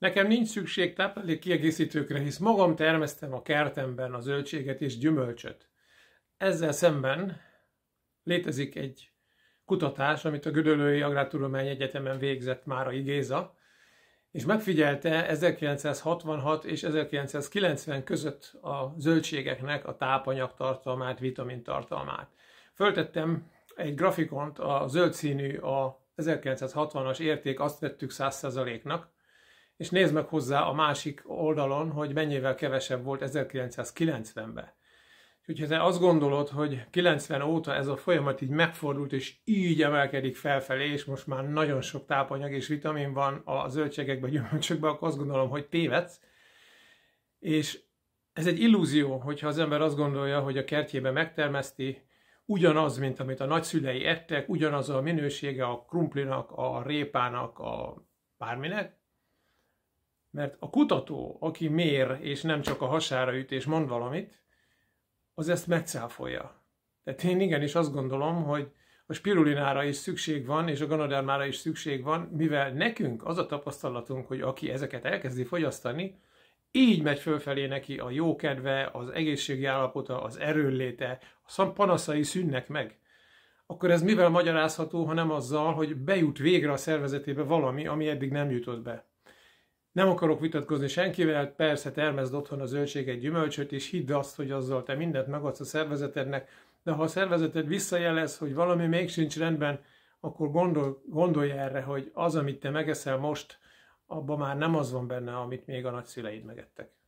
Nekem nincs szükség táplálék kiegészítőkre, hisz magam termesztem a kertemben a zöldséget és gyümölcsöt. Ezzel szemben létezik egy kutatás, amit a Gödöllői Agrártudomány Egyetemen végzett a Igéza, és megfigyelte 1966 és 1990 között a zöldségeknek a tápanyagtartalmát, vitamintartalmát. Föltettem egy grafikont, a zöld színű a 1960-as érték, azt vettük 100%-nak, és nézd meg hozzá a másik oldalon, hogy mennyivel kevesebb volt 1990-ben. Úgyhogy te azt gondolod, hogy 90 óta ez a folyamat így megfordult, és így emelkedik felfelé, és most már nagyon sok tápanyag és vitamin van a zöldségekben, gyümölcsökbe, akkor azt gondolom, hogy tévedsz. És ez egy illúzió, hogyha az ember azt gondolja, hogy a kertjében megtermeszti, ugyanaz, mint amit a nagyszülei ettek, ugyanaz a minősége a krumplinak, a répának, a bárminek, mert a kutató, aki mér, és nem csak a hasára üt, és mond valamit, az ezt megcáfolja. Tehát én igenis azt gondolom, hogy a spirulinára is szükség van, és a ganodermára is szükség van, mivel nekünk az a tapasztalatunk, hogy aki ezeket elkezdi fogyasztani, így megy fölfelé neki a jó kedve, az egészségi állapota, az erőléte, a panaszai szűnnek meg. Akkor ez mivel magyarázható, ha nem azzal, hogy bejut végre a szervezetébe valami, ami eddig nem jutott be? Nem akarok vitatkozni senkivel, persze termezd otthon a zöldséget, gyümölcsöt, és hidd azt, hogy azzal te mindent megadsz a szervezetednek, de ha a szervezeted visszajelez, hogy valami még sincs rendben, akkor gondol, gondolj erre, hogy az, amit te megeszel most, abban már nem az van benne, amit még a nagyszüleid megettek.